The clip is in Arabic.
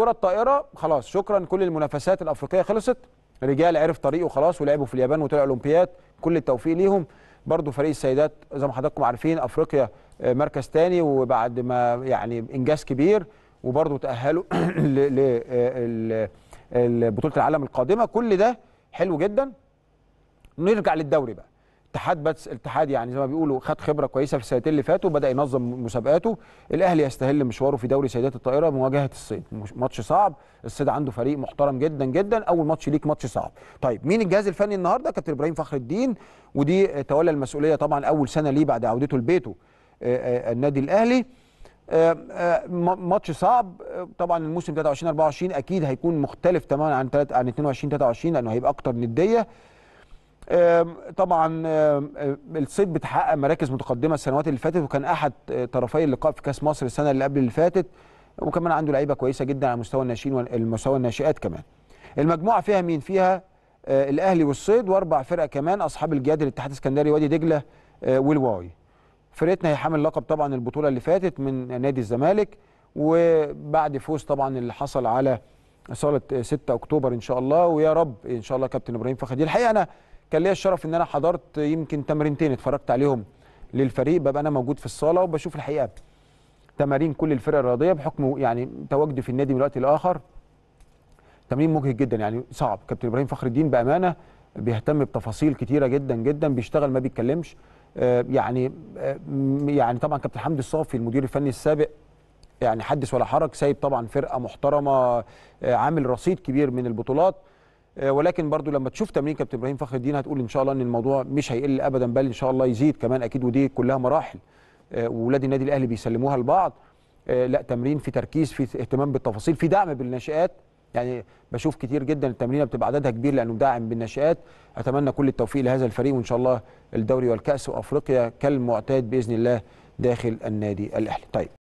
الكره الطائره خلاص شكرا كل المنافسات الافريقيه خلصت الرجال عرف طريقه خلاص ولعبوا في اليابان وطلعوا اولمبياد كل التوفيق ليهم برضو فريق السيدات زي ما حضراتكم عارفين افريقيا آه، مركز تاني وبعد ما يعني انجاز كبير وبرضو تاهلوا لبطوله آه، العالم القادمه كل ده حلو جدا نرجع للدوري بقى اتحاد بس اتحاد يعني زي ما بيقولوا خد خبره كويسه في السنتين اللي فاتوا بدا ينظم مسابقاته الاهلي يستهل مشواره في دوري سيدات الطائره بمواجهه الصيد ماتش صعب الصيد عنده فريق محترم جدا جدا اول ماتش ليك ماتش صعب طيب مين الجهاز الفني النهارده كابتن ابراهيم فخر الدين ودي تولى المسؤوليه طبعا اول سنه ليه بعد عودته لبيته آه، آه، النادي الاهلي آه، ماتش صعب طبعا الموسم 23 24 اكيد هيكون مختلف تماما عن عن 22 23 لانه هيبقى اكتر نديه طبعا الصيد بتحقق مراكز متقدمه السنوات اللي فاتت وكان احد آه، طرفي اللقاء في كاس مصر السنه اللي قبل اللي فاتت وكمان عنده لعيبه كويسه جدا على مستوى الناشئين والمستوى الناشئات كمان المجموعه فيها مين فيها آه، الاهلي والصيد واربع فرق كمان اصحاب الجياد الاتحاد الاسكندري وادي دجله آه، والواوي فرقتنا هي حامل لقب طبعا البطوله اللي فاتت من نادي الزمالك وبعد فوز طبعا اللي حصل على صاله 6 اكتوبر ان شاء الله ويا رب ان شاء الله كابتن ابراهيم فخدي الحقيقه انا كان ليا الشرف ان انا حضرت يمكن تمرينتين اتفرجت عليهم للفريق ببقى انا موجود في الصاله وبشوف الحقيقه تمارين كل الفرق الرياضيه بحكم يعني تواجدي في النادي من الوقت لاخر تمرين مجهد جدا يعني صعب كابتن ابراهيم فخر الدين بامانه بيهتم بتفاصيل كتيره جدا جدا بيشتغل ما بيتكلمش آه، يعني آه، يعني طبعا كابتن حمدي الصافي المدير الفني السابق يعني حدث ولا حرج سايب طبعا فرقه محترمه آه، عامل رصيد كبير من البطولات آه، ولكن برضو لما تشوف تمرين كابتن ابراهيم فخر الدين هتقول ان شاء الله ان الموضوع مش هيقل ابدا بل ان شاء الله يزيد كمان اكيد ودي كلها مراحل آه، وولاد النادي الاهلي بيسلموها لبعض آه، لا تمرين في تركيز في اهتمام بالتفاصيل في دعم بالناشئات يعني بشوف كتير جدا التمرين بتبقى عددها كبير لانه داعم بالناشئات اتمنى كل التوفيق لهذا الفريق وان شاء الله الدوري والكاس وافريقيا كالمعتاد باذن الله داخل النادي الاهلي طيب